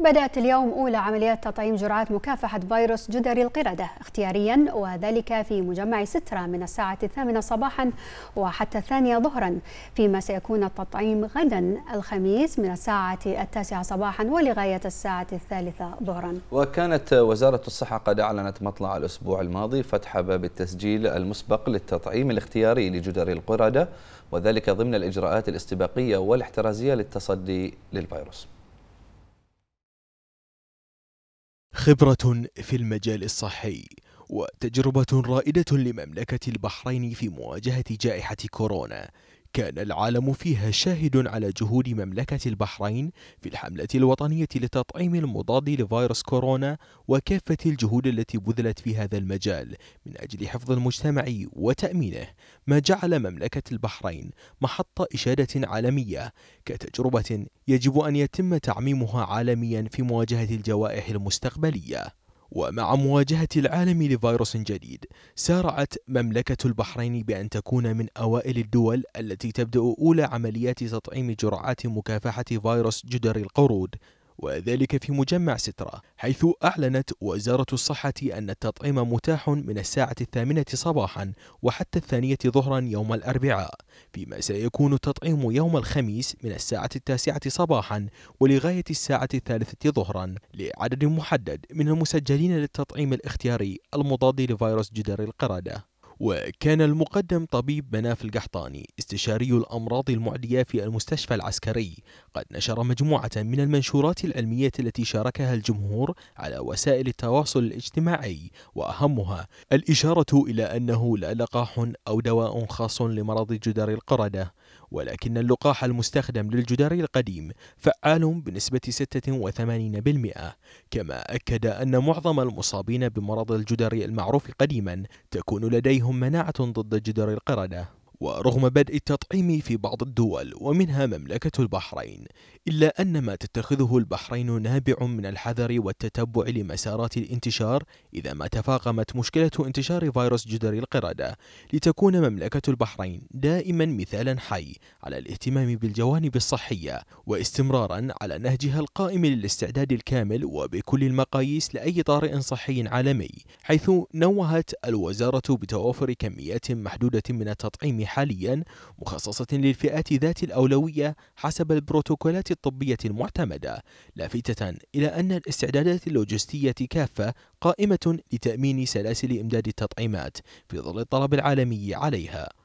بدأت اليوم أولى عمليات تطعيم جرعات مكافحة فيروس جدري القردة اختياريا وذلك في مجمع سترة من الساعة الثامنة صباحا وحتى الثانية ظهرا فيما سيكون التطعيم غدا الخميس من الساعة التاسعة صباحا ولغاية الساعة الثالثة ظهرا وكانت وزارة الصحة قد أعلنت مطلع الأسبوع الماضي فتح باب التسجيل المسبق للتطعيم الاختياري لجدري القردة وذلك ضمن الإجراءات الاستباقية والاحترازية للتصدي للفيروس خبرة في المجال الصحي وتجربة رائدة لمملكة البحرين في مواجهة جائحة كورونا كان العالم فيها شاهد على جهود مملكة البحرين في الحملة الوطنية لتطعيم المضاد لفيروس كورونا وكافة الجهود التي بذلت في هذا المجال من أجل حفظ المجتمع وتأمينه ما جعل مملكة البحرين محط إشادة عالمية كتجربة يجب أن يتم تعميمها عالميا في مواجهة الجوائح المستقبلية ومع مواجهة العالم لفيروس جديد سارعت مملكة البحرين بأن تكون من أوائل الدول التي تبدأ أولى عمليات تطعيم جرعات مكافحة فيروس جدر القرود وذلك في مجمع سترة حيث أعلنت وزارة الصحة أن التطعيم متاح من الساعة الثامنة صباحا وحتى الثانية ظهرا يوم الأربعاء فيما سيكون التطعيم يوم الخميس من الساعة التاسعة صباحا ولغاية الساعة الثالثة ظهرا لعدد محدد من المسجلين للتطعيم الاختياري المضاد لفيروس جدر القردة وكان المقدم طبيب مناف القحطاني استشاري الأمراض المعدية في المستشفى العسكري قد نشر مجموعة من المنشورات العلمية التي شاركها الجمهور على وسائل التواصل الاجتماعي وأهمها الإشارة إلى أنه لا لقاح أو دواء خاص لمرض جدر القردة ولكن اللقاح المستخدم للجدري القديم فعال بنسبة 86% كما أكد أن معظم المصابين بمرض الجدري المعروف قديما تكون لديهم مناعة ضد جدري القردة ورغم بدء التطعيم في بعض الدول ومنها مملكة البحرين إلا أن ما تتخذه البحرين نابع من الحذر والتتبع لمسارات الانتشار إذا ما تفاقمت مشكلة انتشار فيروس جدري القردة لتكون مملكة البحرين دائما مثالا حي على الاهتمام بالجوانب الصحية واستمرارا على نهجها القائم للاستعداد الكامل وبكل المقاييس لأي طارئ صحي عالمي حيث نوهت الوزارة بتوافر كميات محدودة من التطعيم حاليا مخصصة للفئات ذات الأولوية حسب البروتوكولات الطبية المعتمدة لافتة إلى أن الاستعدادات اللوجستية كافة قائمة لتأمين سلاسل إمداد التطعيمات في ظل الطلب العالمي عليها